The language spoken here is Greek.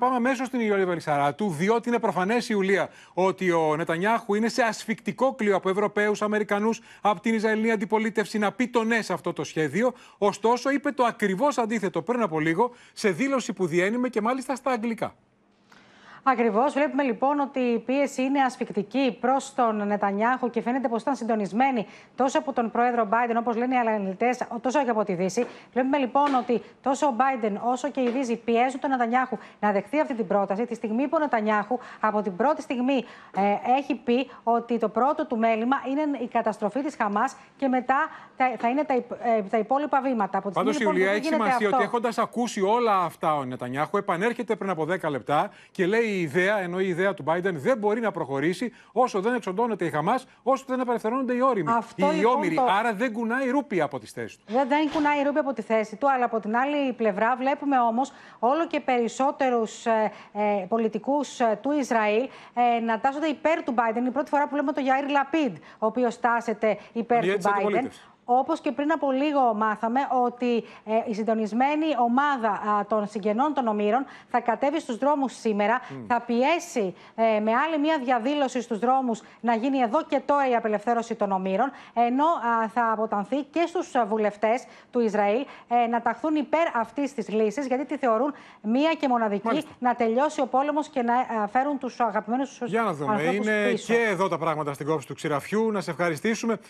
πάμε αμέσως στην Ιωλία Βελισσαράτου, διότι είναι προφανές η Ιουλία ότι ο Νετανιάχου είναι σε ασφικτικό κλειό από Ευρωπαίους, Αμερικανούς, από την Ισραηλινή αντιπολίτευση να πει το ναι σε αυτό το σχέδιο. Ωστόσο, είπε το ακριβώς αντίθετο πριν από λίγο σε δήλωση που διένυμε και μάλιστα στα αγγλικά. Ακριβώς. Βλέπουμε λοιπόν ότι η πίεση είναι ασφικτική προς τον Νετανιάχου και φαίνεται πως ήταν συντονισμένη τόσο από τον πρόεδρο Biden, όπως λένε οι αναλυτές, τόσο και από τη Δύση. Βλέπουμε λοιπόν ότι τόσο ο Biden όσο και η Δύση πιέζουν τον Νετανιάχου να δεχθεί αυτή την πρόταση. Τη στιγμή που ο Νετανιάχου από την πρώτη στιγμή ε, έχει πει ότι το πρώτο του μέλημα είναι η καταστροφή της Χαμάς και μετά θα είναι τα, ε, τα υπόλοιπα βήματα. Πάντω, λοιπόν, Ιουλία, έχει σημασία αυτό. ότι έχοντας ακούσει όλα αυτά ο Νετανιάχου, επανέρχεται πριν από 10 λεπτά και λέει η ιδέα, ενώ η ιδέα του Biden δεν μπορεί να προχωρήσει όσο δεν εξοντώνεται η Χαμάς, όσο δεν απελευθερώνονται οι όριμοι. Αυτό οι λοιπόν όμοιροι. Άρα δεν κουνάει ρούπι από τη θέση του. Δεν, δεν κουνάει ρούπι από τη θέση του, αλλά από την άλλη πλευρά βλέπουμε όμως όλο και περισσότερους ε, ε πολιτικούς ε, του Ισραήλ ε, να τάσσονται υπέρ του Biden. Η πρώτη φορά που λέμε το Γιάιρ Λαπίντ, ο οποίος τάσεται υπέρ του Biden. Όπως και πριν από λίγο μάθαμε ότι ε, η συντονισμένη ομάδα των συγγενών των Ομήρων θα κατέβει στους δρόμους σήμερα, θα πιέσει ε, με άλλη μια διαδήλωση στους δρόμους να γίνει εδώ και τώρα η απελευθέρωση των Ομήρων, ενώ θα αποτανθεί και στους βουλευτές του Ισραήλ ε, να ταχθούν υπέρ αυτής της λύσης, γιατί τη θεωρούν μία και μοναδική να τελειώσει ο πόλεμος και να φέρουν τους αγαπημένους του ανθρώπου. Για να δούμε. Είναι πίσω. και εδώ τα πράγματα στην κόψη του ξηραφιού. Να σε ευχαριστήσουμε.